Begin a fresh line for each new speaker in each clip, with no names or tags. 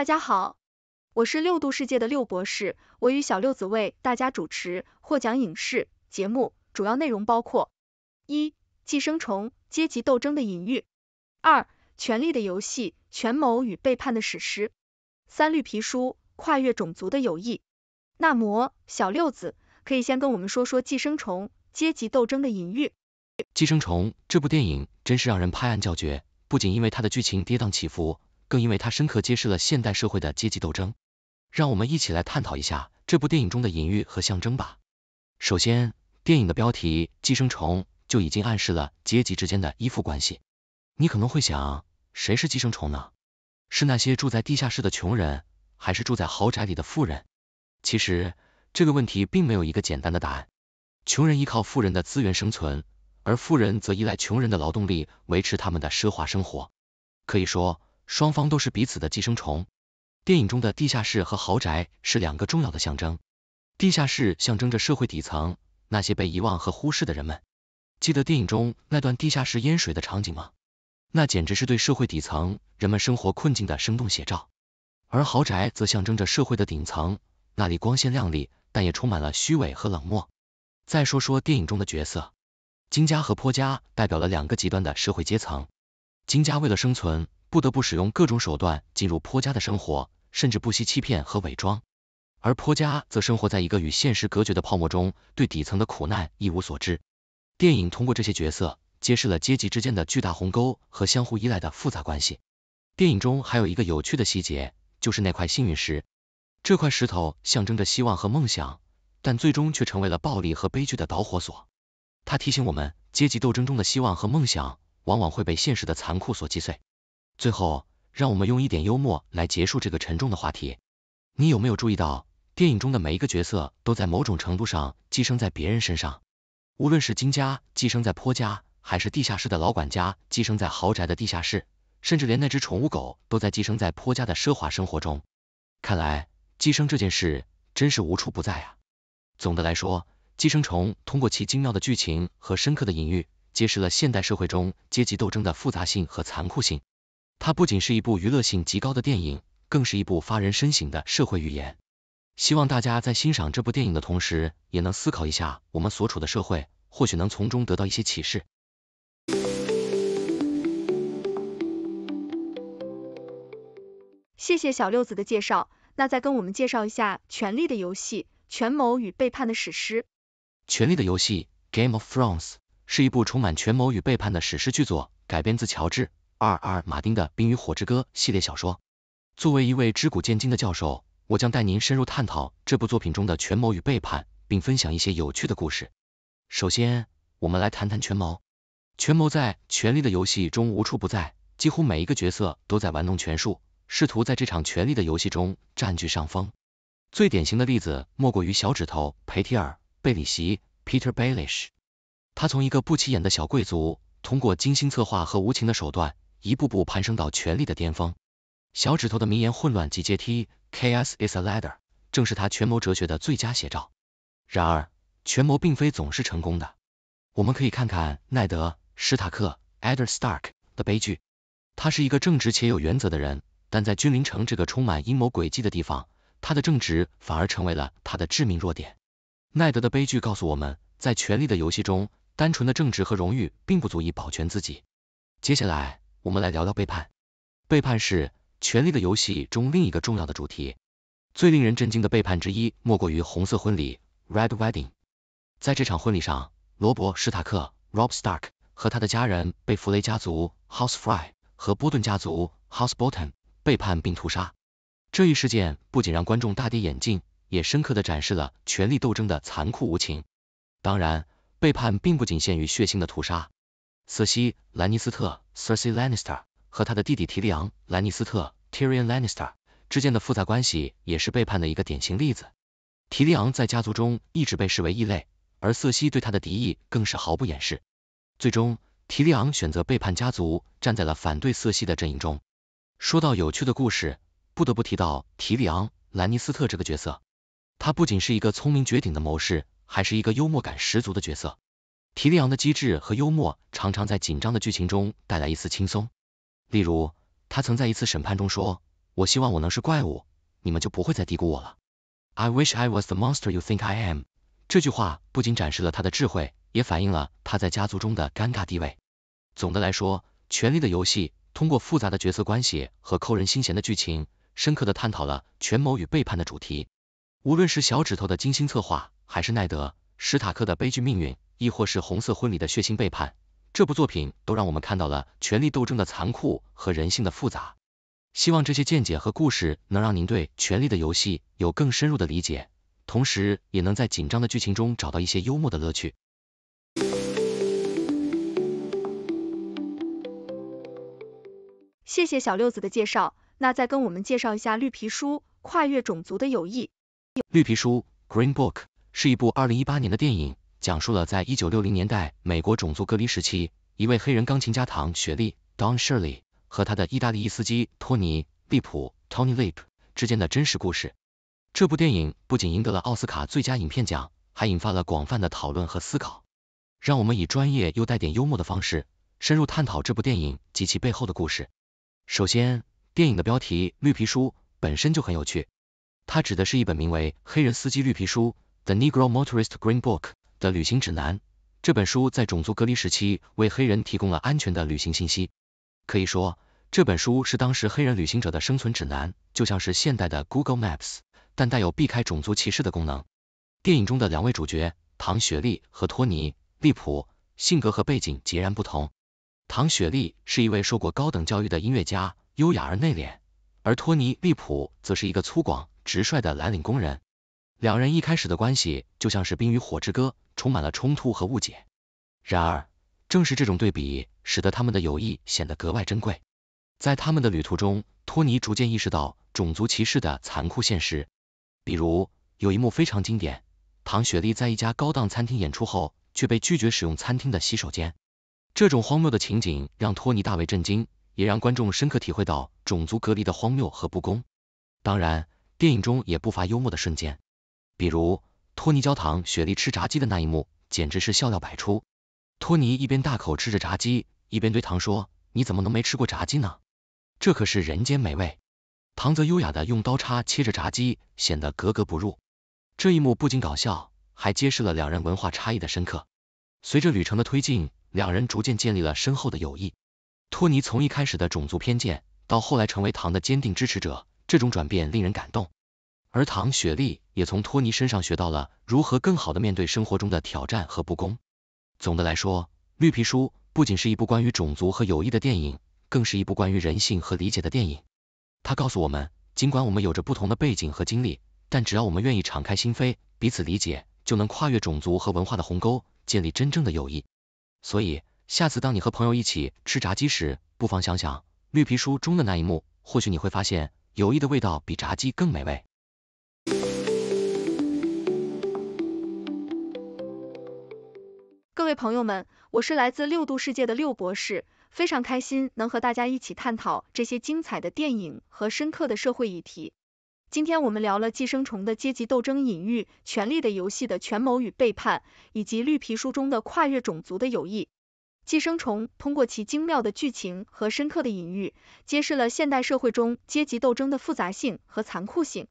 大家好，我是六度世界的六博士，我与小六子为大家主持获奖影视节目，主要内容包括：一、寄生虫阶级斗争的隐喻；二、权力的游戏权谋与背叛的史诗；三、绿皮书跨越种族的友谊。那么，小六子可以先跟我们说说《寄生虫》阶级斗争的隐喻。
寄生虫这部电影真是让人拍案叫绝，不仅因为它的剧情跌宕起伏。更因为它深刻揭示了现代社会的阶级斗争，让我们一起来探讨一下这部电影中的隐喻和象征吧。首先，电影的标题《寄生虫》就已经暗示了阶级之间的依附关系。你可能会想，谁是寄生虫呢？是那些住在地下室的穷人，还是住在豪宅里的富人？其实这个问题并没有一个简单的答案。穷人依靠富人的资源生存，而富人则依赖穷人的劳动力维持他们的奢华生活。可以说。双方都是彼此的寄生虫。电影中的地下室和豪宅是两个重要的象征。地下室象征着社会底层那些被遗忘和忽视的人们。记得电影中那段地下室淹水的场景吗？那简直是对社会底层人们生活困境的生动写照。而豪宅则象征着社会的顶层，那里光鲜亮丽，但也充满了虚伪和冷漠。再说说电影中的角色，金家和坡家代表了两个极端的社会阶层。金家为了生存。不得不使用各种手段进入坡家的生活，甚至不惜欺骗和伪装；而坡家则生活在一个与现实隔绝的泡沫中，对底层的苦难一无所知。电影通过这些角色，揭示了阶级之间的巨大鸿沟和相互依赖的复杂关系。电影中还有一个有趣的细节，就是那块幸运石。这块石头象征着希望和梦想，但最终却成为了暴力和悲剧的导火索。它提醒我们，阶级斗争中的希望和梦想，往往会被现实的残酷所击碎。最后，让我们用一点幽默来结束这个沉重的话题。你有没有注意到，电影中的每一个角色都在某种程度上寄生在别人身上？无论是金家寄生在坡家，还是地下室的老管家寄生在豪宅的地下室，甚至连那只宠物狗都在寄生在坡家的奢华生活中。看来，寄生这件事真是无处不在啊！总的来说，寄生虫通过其精妙的剧情和深刻的隐喻，揭示了现代社会中阶级斗争的复杂性和残酷性。它不仅是一部娱乐性极高的电影，更是一部发人深省的社会寓言。希望大家在欣赏这部电影的同时，也能思考一下我们所处的社会，或许能从中得到一些启示。
谢谢小六子的介绍，那再跟我们介绍一下《权力的游戏》——权谋与背叛的史
诗。《权力的游戏》（Game of Thrones） 是一部充满权谋与背叛的史诗巨作，改编自乔治。二二马丁的《冰与火之歌》系列小说。作为一位知古见今的教授，我将带您深入探讨这部作品中的权谋与背叛，并分享一些有趣的故事。首先，我们来谈谈权谋。权谋在《权力的游戏》中无处不在，几乎每一个角色都在玩弄权术，试图在这场权力的游戏中占据上风。最典型的例子莫过于小指头裴提尔贝里席 （Peter Baelish）。他从一个不起眼的小贵族，通过精心策划和无情的手段。一步步攀升到权力的巅峰。小指头的名言“混乱即阶梯 ”（K.S. is a ladder） 正是他权谋哲学的最佳写照。然而，权谋并非总是成功的。我们可以看看奈德·史塔克 （Eddard Stark） 的悲剧。他是一个正直且有原则的人，但在君临城这个充满阴谋诡计的地方，他的正直反而成为了他的致命弱点。奈德的悲剧告诉我们，在权力的游戏中，单纯的正直和荣誉并不足以保全自己。接下来，我们来聊聊背叛。背叛是《权力的游戏》中另一个重要的主题。最令人震惊的背叛之一，莫过于红色婚礼 （Red Wedding）。在这场婚礼上，罗伯·史塔克 r o b Stark） 和他的家人被弗雷家族 （House f r y 和波顿家族 （House Bolton） 背叛并屠杀。这一事件不仅让观众大跌眼镜，也深刻的展示了权力斗争的残酷无情。当然，背叛并不仅限于血腥的屠杀。瑟西·兰尼斯特 c e r s e Lannister） 和他的弟弟提利昂·兰尼斯特 （Tyrion Lannister） 之间的复杂关系，也是背叛的一个典型例子。提利昂在家族中一直被视为异类，而瑟西对他的敌意更是毫不掩饰。最终，提利昂选择背叛家族，站在了反对瑟西的阵营中。说到有趣的故事，不得不提到提利昂·兰尼斯特这个角色。他不仅是一个聪明绝顶的谋士，还是一个幽默感十足的角色。提利昂的机智和幽默常常在紧张的剧情中带来一丝轻松。例如，他曾在一次审判中说：“我希望我能是怪物，你们就不会再低估我了。” I wish I was the monster you think I am。这句话不仅展示了他的智慧，也反映了他在家族中的尴尬地位。总的来说，《权力的游戏》通过复杂的角色关系和扣人心弦的剧情，深刻地探讨了权谋与背叛的主题。无论是小指头的精心策划，还是奈德·史塔克的悲剧命运。亦或是红色婚礼的血腥背叛，这部作品都让我们看到了权力斗争的残酷和人性的复杂。希望这些见解和故事能让您对《权力的游戏》有更深入的理解，同时也能在紧张的剧情中找到一些幽默的乐趣。
谢谢小六子的介绍，那再跟我们介绍一下《绿皮书》跨越种族的友谊。《
绿皮书》Green Book 是一部二零一八年的电影。讲述了在1960年代美国种族隔离时期，一位黑人钢琴家唐·雪莉 d o n Shirley） 和他的意大利裔司机托尼·利普 （Tony Lip） 之间的真实故事。这部电影不仅赢得了奥斯卡最佳影片奖，还引发了广泛的讨论和思考。让我们以专业又带点幽默的方式，深入探讨这部电影及其背后的故事。首先，电影的标题《绿皮书》本身就很有趣，它指的是一本名为《黑人司机绿皮书》（The Negro Motorist Green Book）。的旅行指南，这本书在种族隔离时期为黑人提供了安全的旅行信息。可以说，这本书是当时黑人旅行者的生存指南，就像是现代的 Google Maps，但带有避开种族歧视的功能。电影中的两位主角唐雪莉和托尼利普，性格和背景截然不同。唐雪莉是一位受过高等教育的音乐家，优雅而内敛，而托尼利普则是一个粗犷、直率的蓝领工人。两人一开始的关系就像是冰与火之歌，充满了冲突和误解。然而，正是这种对比，使得他们的友谊显得格外珍贵。在他们的旅途中，托尼逐渐意识到种族歧视的残酷现实。比如，有一幕非常经典：唐雪莉在一家高档餐厅演出后，却被拒绝使用餐厅的洗手间。这种荒谬的情景让托尼大为震惊，也让观众深刻体会到种族隔离的荒谬和不公。当然，电影中也不乏幽默的瞬间。比如托尼、教堂雪莉吃炸鸡的那一幕，简直是笑料百出。托尼一边大口吃着炸鸡，一边对唐说：“你怎么能没吃过炸鸡呢？这可是人间美味。”唐则优雅的用刀叉切着炸鸡，显得格格不入。这一幕不仅搞笑，还揭示了两人文化差异的深刻。随着旅程的推进，两人逐渐建立了深厚的友谊。托尼从一开始的种族偏见到后来成为唐的坚定支持者，这种转变令人感动。而唐雪莉也从托尼身上学到了如何更好的面对生活中的挑战和不公。总的来说，《绿皮书》不仅是一部关于种族和友谊的电影，更是一部关于人性和理解的电影。它告诉我们，尽管我们有着不同的背景和经历，但只要我们愿意敞开心扉，彼此理解，就能跨越种族和文化的鸿沟，建立真正的友谊。所以，下次当你和朋友一起吃炸鸡时，不妨想想《绿皮书》中的那一幕，或许你会发现，友谊的味道比炸鸡更美味。
各位朋友们，我是来自六度世界的六博士，非常开心能和大家一起探讨这些精彩的电影和深刻的社会议题。今天我们聊了《寄生虫》的阶级斗争隐喻，《权力的游戏》的权谋与背叛，以及《绿皮书》中的跨越种族的友谊。《寄生虫》通过其精妙的剧情和深刻的隐喻，揭示了现代社会中阶级斗争的复杂性和残酷性。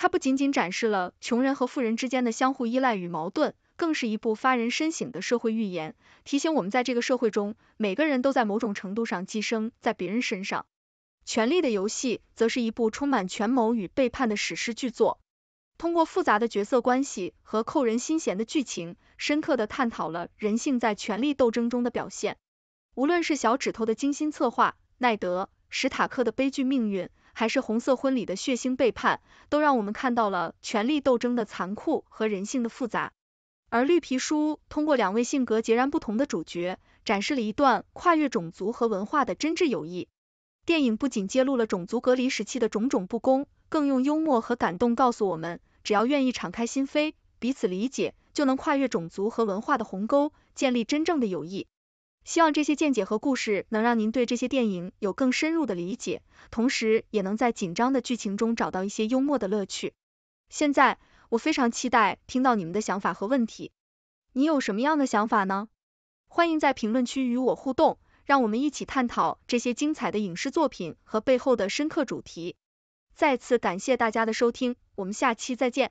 它不仅仅展示了穷人和富人之间的相互依赖与矛盾，更是一部发人深省的社会寓言，提醒我们在这个社会中，每个人都在某种程度上寄生在别人身上。《权力的游戏》则是一部充满权谋与背叛的史诗巨作，通过复杂的角色关系和扣人心弦的剧情，深刻地探讨了人性在权力斗争中的表现。无论是小指头的精心策划，奈德史塔克的悲剧命运。还是红色婚礼的血腥背叛，都让我们看到了权力斗争的残酷和人性的复杂。而绿皮书通过两位性格截然不同的主角，展示了一段跨越种族和文化的真挚友谊。电影不仅揭露了种族隔离时期的种种不公，更用幽默和感动告诉我们，只要愿意敞开心扉，彼此理解，就能跨越种族和文化的鸿沟，建立真正的友谊。希望这些见解和故事能让您对这些电影有更深入的理解，同时也能在紧张的剧情中找到一些幽默的乐趣。现在，我非常期待听到你们的想法和问题。你有什么样的想法呢？欢迎在评论区与我互动，让我们一起探讨这些精彩的影视作品和背后的深刻主题。再次感谢大家的收听，我们下期再见。